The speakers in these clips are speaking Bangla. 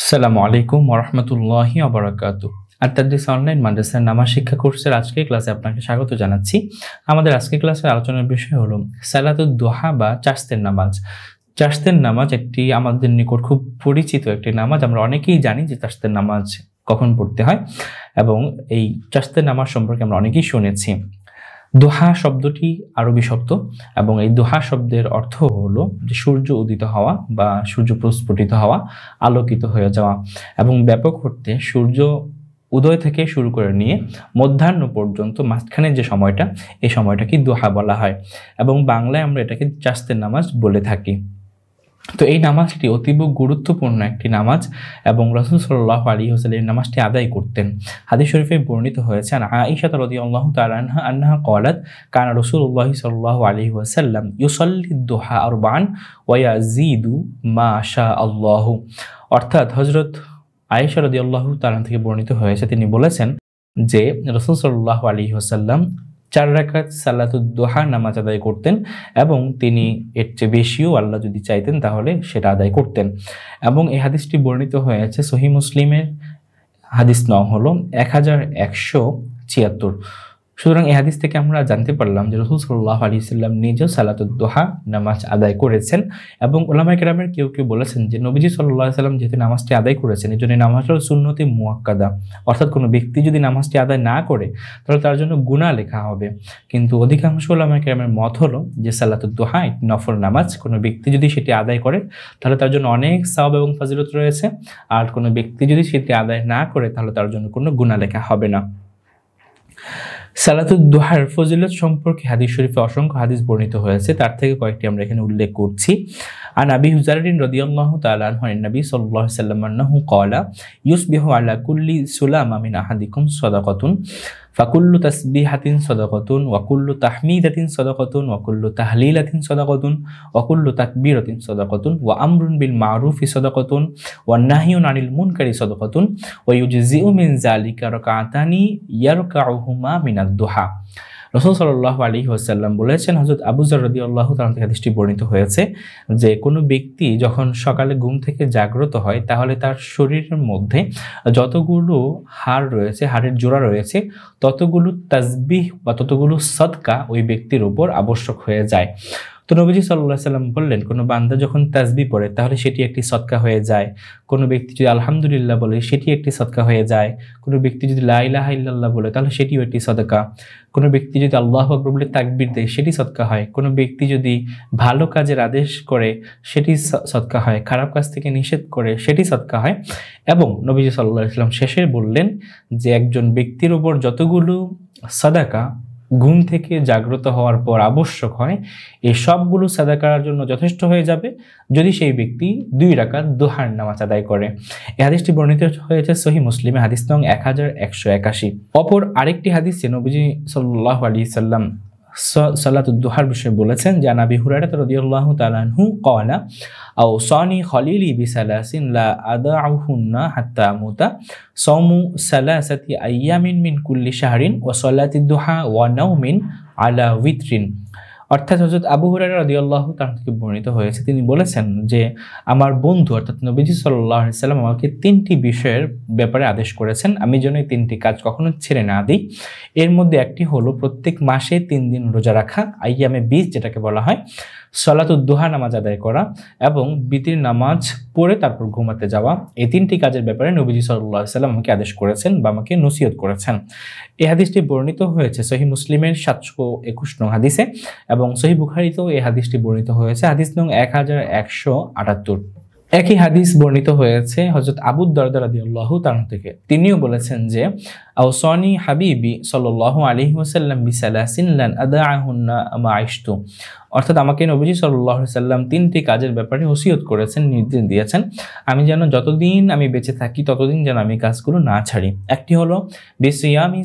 আসসালামু আলাইকুম ওরহমতুল্লাহি আবরাকাত আত্মাদিস অনলাইন মাদ্রাসার নামা শিক্ষা কোর্সের আজকে ক্লাসে আপনাকে স্বাগত জানাচ্ছি আমাদের আজকে ক্লাসের আলোচনার বিষয় হলো সালাতুদ দোহা বা চাস্তের নামাজ চাস্তের নামাজ একটি আমাদের নিকট খুব পরিচিত একটি নামাজ আমরা অনেকেই জানি যে চাস্তের নামাজ কখন পড়তে হয় এবং এই চাস্তের নামাজ সম্পর্কে আমরা অনেকেই শুনেছি দোহা শব্দটি আরবি শব্দ এবং এই দোহা শব্দের অর্থ হলো যে সূর্য উদিত হওয়া বা সূর্য প্রস্ফুটিত হওয়া আলোকিত হয়ে যাওয়া এবং ব্যাপক হতে সূর্য উদয় থেকে শুরু করে নিয়ে মধ্যাহ্ন পর্যন্ত মাঝখানে যে সময়টা এই সময়টাকে দোহা বলা হয় এবং বাংলায় আমরা এটাকে চাস্তের নামাজ বলে থাকি তো এই নামাজটি অতীব গুরুত্বপূর্ণ একটি নামাজ এবং রসুল সাল্লাহ আলী হোসেল নামাজটি আদায় করতেন হাদিস শরীফে বর্ণিত হয়েছে আইসাত রদি আল্লাহ কলাত কান সাল্লাহ আলী আর বান ওয়া জিদু মা আশা আল্লাহ অর্থাৎ হজরত আয়েশা রদি আল্লাহ তালান থেকে বর্ণিত হয়েছে তিনি বলেছেন যে রসুল সাল্লাহ আলী হোসাল্লাম চার রাকাত সাল্লাতুদ্দোহা নামাজ আদায় করতেন এবং তিনি এর চেয়ে বেশিও আল্লাহ যদি চাইতেন তাহলে সেটা আদায় করতেন এবং এই হাদিসটি বর্ণিত হয়েছে সহি মুসলিমের হাদিস ন হল এক হাজার একশো ছিয়াত্তর সুতরাং এই হাদিস থেকে আমরা জানতে পারলাম যে রসুল সাল্লাহ আলী সাল্লাম নিজেও সালাতুদ্দোহা নামাজ আদায় করেছেন এবং ওলামা কেরামের কেউ কেউ বলেছেন যে নবীজি সাল্লাহ সাল্লাম যেহেতু নামাজটি আদায় করেছেন এই জন্য হল সুন্নতি মুয়াক্কাদা অর্থাৎ কোনো ব্যক্তি যদি নামাজটি আদায় না করে তাহলে তার জন্য গুণা লেখা হবে কিন্তু অধিকাংশ ওলামা কেরামের মত হলো যে সালাতুদ্দোহা একটি নফল নামাজ কোনো ব্যক্তি যদি সেটি আদায় করে তাহলে তার জন্য অনেক সাব এবং ফাজিলত রয়েছে আর কোনো ব্যক্তি যদি সেটি আদায় না করে তাহলে তার জন্য কোনো গুণা লেখা হবে না সালাতুদ ফজিলত সম্পর্কে হাদিস শরীফে অসংখ্য হাদিস বর্ণিত হয়েছে তার থেকে কয়েকটি আমরা এখানে উল্লেখ করছি আর আবি হুজারুদ্দিন রদিয়াল্লাহ তালান হন নবী সাল্লাহ সাল্লামান্নাহু কলা ইউসবিহ আলা কুল্লি সুলাম আমিন আহাদিকুম সদাকতুন فكل تسبيحة صدقة وكل تحميدة صدقة وكل تهليلة صدقة وكل تكبيرة صدقة وأمر بالمعروف صدقة والنهي عن المنكر صدقة ويجزئ من ذلك ركعتان يركعهما من الضحى রসুল সাল্লাহ আলী হোসাল্লাম বলেছেন হজরত আবুজার রদি আল্লাহ থেকে দৃষ্টি বর্ণিত হয়েছে যে কোনো ব্যক্তি যখন সকালে ঘুম থেকে জাগ্রত হয় তাহলে তার শরীরের মধ্যে যতগুলো হাড় রয়েছে হাড়ের জোড়া রয়েছে ততগুলো তাজবিহ বা ততগুলো সৎকা ওই ব্যক্তির উপর আবশ্যক হয়ে যায় তো নবীজি সাল্লাহ সাল্লাম বললেন কোনো বান্দা যখন তাজবি পড়ে তাহলে সেটি একটি সৎকা হয়ে যায় কোনো ব্যক্তি যদি আলহামদুলিল্লাহ বলে সেটি একটি সৎকা হয়ে যায় কোনো ব্যক্তি যদি লাইলাহ ইল্লাল্লাহ বলে তাহলে সেটিও একটি সদকা কোনো ব্যক্তি যদি আল্লাহ আকবর বলে তাকবির দেয় সেটি সৎকা হয় কোনো ব্যক্তি যদি ভালো কাজের আদেশ করে সেটি সৎকা হয় খারাপ কাজ থেকে নিষেধ করে সেটি সৎকা হয় এবং নবীজি সাল্লাহ ইসলাম শেষে বললেন যে একজন ব্যক্তির উপর যতগুলো সদাকা ঘুম থেকে জাগ্রত হওয়ার পর আবশ্যক হয় এই সবগুলো সাদা করার জন্য যথেষ্ট হয়ে যাবে যদি সেই ব্যক্তি দুই রাকাত দোহার নামাজ আদায় করে এ হাদিসটি বর্ণিত হয়েছে সহি মুসলিমে হাদিস নং এক হাজার একশো একাশি অপর আরেকটি হাদিস নবীজি সাল্লাহ আলি সাল্লাম সালাতুদ্দোহার বিষয়ে বলেছেন যে নাবি হুরারা রদিয়াল্লাহ তালাহু কলা আও সনি খলিলি বিসালাসিন লা আদা আহুন্না হাত্তা মুতা সমু সালাসাতি আইয়ামিন মিন কুল্লি শাহরিন ও সলাতিদ্দোহা ওয়া নাউমিন আলা উইত্রিন অর্থাৎ হজরত আবু হুরারা রদিউল্লাহ তার থেকে বর্ণিত হয়েছে তিনি বলেছেন যে আমার বন্ধু অর্থাৎ নবীজি সাল্লাহ সাল্লাম আমাকে তিনটি বিষয়ের ব্যাপারে আদেশ করেছেন আমি যেন এই তিনটি কাজ কখনো ছেড়ে না দিই এর মধ্যে একটি হলো প্রত্যেক মাসে তিন দিন রোজা রাখা আইয়ামে বীজ যেটাকে বলা হয় সলাতুদ্দোহা নামাজ আদায় করা এবং বিতির নামাজ পড়ে তারপর ঘুমাতে যাওয়া এই তিনটি কাজের ব্যাপারে নবীজি সাল্লাহ সাল্লাম আমাকে আদেশ করেছেন বা আমাকে নসিহত করেছেন এই হাদিসটি বর্ণিত হয়েছে সহি মুসলিমের সাতশো একুশ নং হাদিসে এবং সহি বুখারিতেও এই হাদিসটি বর্ণিত হয়েছে হাদিস নং এক হাজার একশো আটাত্তর একই হাদিস বর্ণিত হয়েছে হজরত আবুদ দরদারাদি আল্লাহ তার থেকে তিনিও বলেছেন যে আউসনি হাবিবি সাল্লাহ আলহি ওসাল্লাম বিসালাসিন আদা আহুন্না আমা অর্থাৎ আমাকে নবীজি সাল্লাহ সাল্লাম তিনটি কাজের ব্যাপারে হসিয়ত করেছেন নির্দেশ দিয়েছেন আমি যেন যতদিন আমি বেঁচে থাকি ততদিন যেন আমি কাজগুলো না ছাড়ি একটি হলো বিসিয়ামি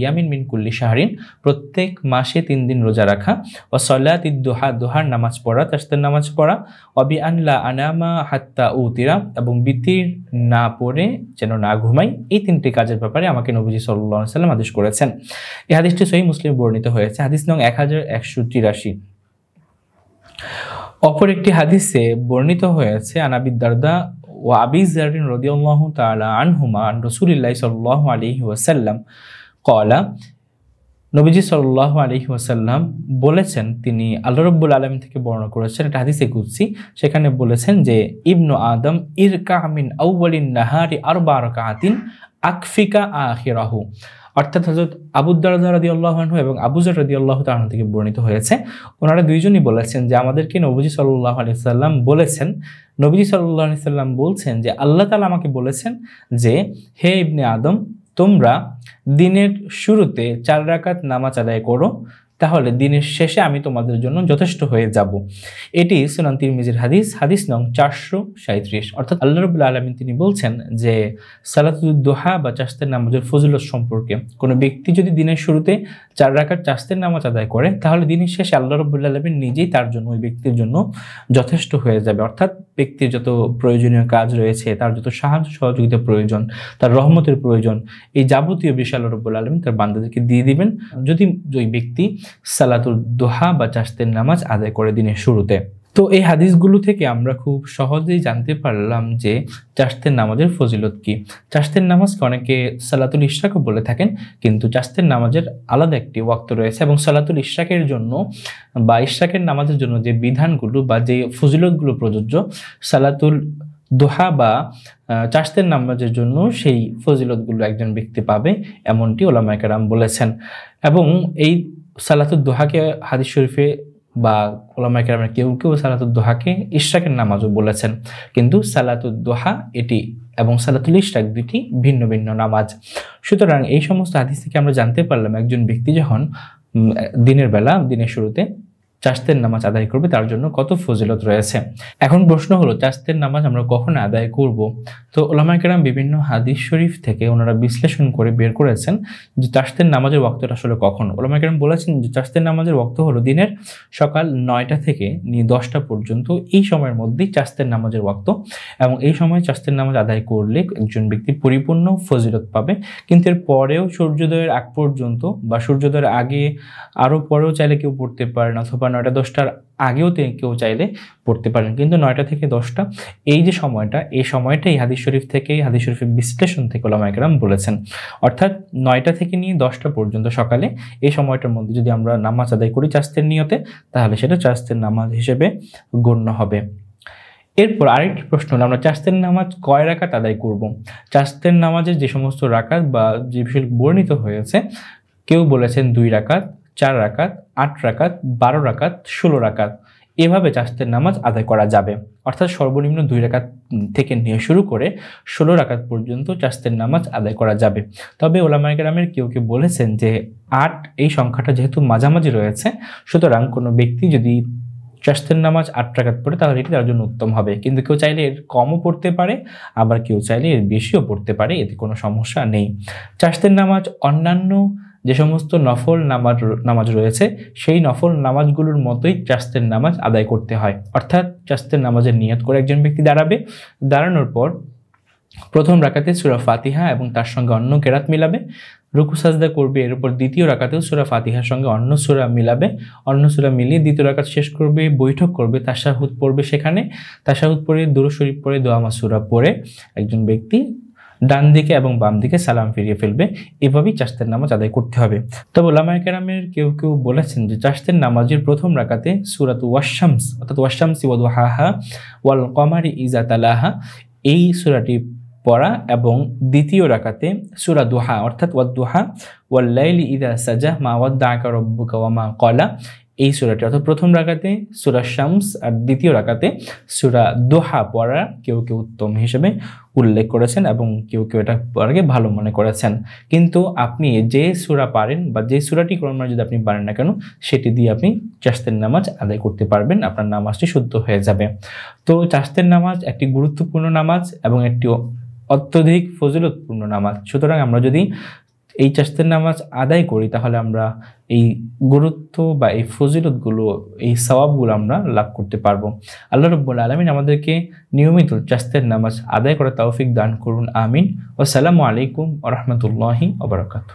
ইয়ামিন মিন কুল্লি শাহরিন প্রত্যেক মাসে তিন দিন রোজা রাখা ও সল্লাত দোহা দোহার নামাজ পড়া তাস্তের নামাজ পড়া অবি আনলা আনামা হাত্তা উতিরা এবং বিতির না পড়ে যেন না ঘুমাই এই তিনটি কাজের ব্যাপারে আমাকে নবীজি সাল্লাহ সাল্লাম আদেশ করেছেন এই হাদিসটি সহি মুসলিম বর্ণিত হয়েছে হাদিস নং এক হাজার একশো তিরাশি অপর একটি হাদিসে বর্ণিত হয়েছে আনাবিদ্দারদা ও আবিজারিন রদিউল্লাহ তালা আনহুমা আন রসুলিল্লাহ সাল্লাহ আলহি ওয়াসাল্লাম কলা নবীজি সাল আলী ওয়াসাল্লাম বলেছেন তিনি আল্লা রব্বুল আলম থেকে বর্ণনা করেছেন একটা হাদিসে কুদ্সি সেখানে বলেছেন যে ইবনু আদম ইরকা আমিন আউ্বালিন নাহারি আর বারকা আতিন আকফিকা আখিরাহু অর্থাৎ হজরত আবুদ্দারদা রাদি আল্লাহন এবং আবুজার রাদি আল্লাহ তাহন থেকে বর্ণিত হয়েছে ওনারা দুইজনই বলেছেন যে আমাদেরকে নবজি সাল্লাহ সাল্লাম বলেছেন নবজি সাল্লাহ সাল্লাম বলছেন যে আল্লাহ তালা আমাকে বলেছেন যে হে ইবনে আদম তোমরা দিনের শুরুতে চার রাকাত নামাজ আদায় করো তাহলে দিনের শেষে আমি তোমাদের জন্য যথেষ্ট হয়ে যাব এটি সুনান তিরমিজির হাদিস হাদিস নং চারশো সাঁত্রিশ অর্থাৎ আল্লাহ রবুল্লা আলমিন তিনি বলছেন যে সালাতুদ্দোহা বা চাস্তের নামাজের ফজিলত সম্পর্কে কোনো ব্যক্তি যদি দিনের শুরুতে চার রাখার চাস্তের নামাজ আদায় করে তাহলে দিনের শেষে আল্লাহ রবুল্লা আলমী নিজেই তার জন্য ওই ব্যক্তির জন্য যথেষ্ট হয়ে যাবে অর্থাৎ ব্যক্তির যত প্রয়োজনীয় কাজ রয়েছে তার যত সাহায্য সহযোগিতা প্রয়োজন তার রহমতের প্রয়োজন এই যাবতীয় বিষয় আল্লাহ রবুল্লা আলমী তার বান্ধবদেরকে দিয়ে দিবেন যদি ওই ব্যক্তি সালাতুল দোহা বা চাষতের নামাজ আদায় করে দিনের শুরুতে তো এই হাদিসগুলো থেকে আমরা খুব সহজেই জানতে পারলাম যে চাষতের নামাজের ফজিলত কি চাষতের নামাজকে অনেকে সালাতুল ইশরাকও বলে থাকেন কিন্তু চাষতের নামাজের আলাদা একটি ওয়াক্ত রয়েছে এবং সালাতুল ইশরাকের জন্য বা ইশরাকের নামাজের জন্য যে বিধানগুলো বা যে ফজিলতগুলো প্রযোজ্য সালাতুল দোহা বা চাষতের নামাজের জন্য সেই ফজিলতগুলো একজন ব্যক্তি পাবে এমনটি ওলামায়কার বলেছেন এবং এই সালাতুদ দোহাকে হাদিস শরীফে বা ওলামা কেরামের কেউ কেউ সালাতুদ দোহাকে ইশরাকের নামাজও বলেছেন কিন্তু সালাতুদ দোহা এটি এবং সালাতুল ইশরাক দুটি ভিন্ন ভিন্ন নামাজ সুতরাং এই সমস্ত হাদিস থেকে আমরা জানতে পারলাম একজন ব্যক্তি যখন দিনের বেলা দিনের শুরুতে চাষতের নামাজ আদায় করবে তার জন্য কত ফজিলত রয়েছে এখন প্রশ্ন হলো চাষতের নামাজ আমরা কখন আদায় করব তো ওলামাইকেরাম বিভিন্ন হাদিস শরীফ থেকে ওনারা বিশ্লেষণ করে বের করেছেন যে চাষতের নামাজের ওক্তটা আসলে কখন ওলামাইকেরাম বলেছেন যে চাষতের নামাজের বক্ত হলো দিনের সকাল নয়টা থেকে নিয়ে দশটা পর্যন্ত এই সময়ের মধ্যেই চাষতের নামাজের ওক্ত এবং এই সময় চাষতের নামাজ আদায় করলে একজন ব্যক্তি পরিপূর্ণ ফজিলত পাবে কিন্তু এর পরেও সূর্যোদয়ের আগ পর্যন্ত বা সূর্যোদয়ের আগে আরও পরেও চাইলে কেউ পড়তে পারেন অথবা নয়টা দশটার আগেও কেউ চাইলে পড়তে পারেন কিন্তু নয়টা থেকে দশটা এই যে সময়টা এই সময়টা এই হাদিস শরীফ থেকে হাদিস শরীফের বিশ্লেষণ থেকে ওলামাইকরাম বলেছেন অর্থাৎ নয়টা থেকে নিয়ে দশটা পর্যন্ত সকালে এই সময়টার মধ্যে যদি আমরা নামাজ আদায় করি চাস্তের নিয়তে তাহলে সেটা চাস্তের নামাজ হিসেবে গণ্য হবে এরপর আরেকটি প্রশ্ন হলো আমরা চাস্তের নামাজ কয় রাকাত আদায় করব। চাস্তের নামাজের যে সমস্ত রাকাত বা যে বিষয় বর্ণিত হয়েছে কেউ বলেছেন দুই রাকাত চার রাকাত আট রাকাত বারো রাকাত ষোলো রাকাত এভাবে চাষের নামাজ আদায় করা যাবে অর্থাৎ সর্বনিম্ন দুই রাকাত থেকে নিয়ে শুরু করে ষোলো রাকাত পর্যন্ত চাষের নামাজ আদায় করা যাবে তবে ওলামাই গ্রামের কেউ কেউ বলেছেন যে আট এই সংখ্যাটা যেহেতু মাঝামাঝি রয়েছে সুতরাং কোনো ব্যক্তি যদি চাষের নামাজ আট রাকাত পড়ে তাহলে এটি তার জন্য উত্তম হবে কিন্তু কেউ চাইলে এর কমও পড়তে পারে আবার কেউ চাইলে এর বেশিও পড়তে পারে এতে কোনো সমস্যা নেই চাষের নামাজ অন্যান্য যে সমস্ত নফল নামাজ নামাজ রয়েছে সেই নফল নামাজগুলোর মতোই চাস্তের নামাজ আদায় করতে হয় অর্থাৎ চাস্তের নামাজের নিয়ত করে একজন ব্যক্তি দাঁড়াবে দাঁড়ানোর পর প্রথম রাকাতে সুরা ফাতিহা এবং তার সঙ্গে অন্য কেরাত মিলাবে রুকু সাজদা করবে এর উপর দ্বিতীয় রাকাতেও সুরা ফাতিহার সঙ্গে অন্য সুরা মিলাবে অন্য সুরা মিলিয়ে দ্বিতীয় রাকাত শেষ করবে বৈঠক করবে তাশাহুদ পড়বে সেখানে তাশাহুদ পড়ে দুরু শরীফ পড়ে দোয়ামা সুরা পড়ে একজন ব্যক্তি ডান দিকে এবং বাম দিকে সালাম ফিরিয়ে ফেলবে এভাবেই চাষতের নামাজ আদায় করতে হবে তবে ওলামায় কেরামের কেউ কেউ বলেছেন যে চাষতের নামাজের প্রথম রাকাতে সুরাত ওয়াশামস অর্থাৎ ওয়াশামসি ওয়াদ হাহা ওয়াল কমারি ইজা তালাহা এই সুরাটি পড়া এবং দ্বিতীয় রাকাতে সুরা দোহা অর্থাৎ ওয়াদ দোহা ওয়াল্লাইলি ইদা সাজা মা ওয়াদ্দা আকার রব্বুকা ওয়া মা কলা এই সুরাটি অর্থাৎ প্রথম রাখাতে সুরা শামস আর দ্বিতীয় রাকাতে সুরা দোহা পড়া কেউ কেউ উত্তম হিসেবে উল্লেখ করেছেন এবং কেউ কেউ এটা পড়াকে ভালো মনে করেছেন কিন্তু আপনি যে সুরা পারেন বা যে সুরাটি মানে যদি আপনি পারেন না কেন সেটি দিয়ে আপনি চাষতের নামাজ আদায় করতে পারবেন আপনার নামাজটি শুদ্ধ হয়ে যাবে তো চাষতের নামাজ একটি গুরুত্বপূর্ণ নামাজ এবং একটি অত্যধিক ফজিলতপূর্ণ নামাজ সুতরাং আমরা যদি এই চাষতের নামাজ আদায় করি তাহলে আমরা এই গুরুত্ব বা এই ফজিলতগুলো এই সওয়াবগুলো আমরা লাভ করতে পারবো আল্লাহ রব্বুল আলমিন আমাদেরকে নিয়মিত চাষতের নামাজ আদায় করা তৌফিক দান করুন আমিন ও সালামু আলাইকুম আ রহমতুল্লাহি আবরকাত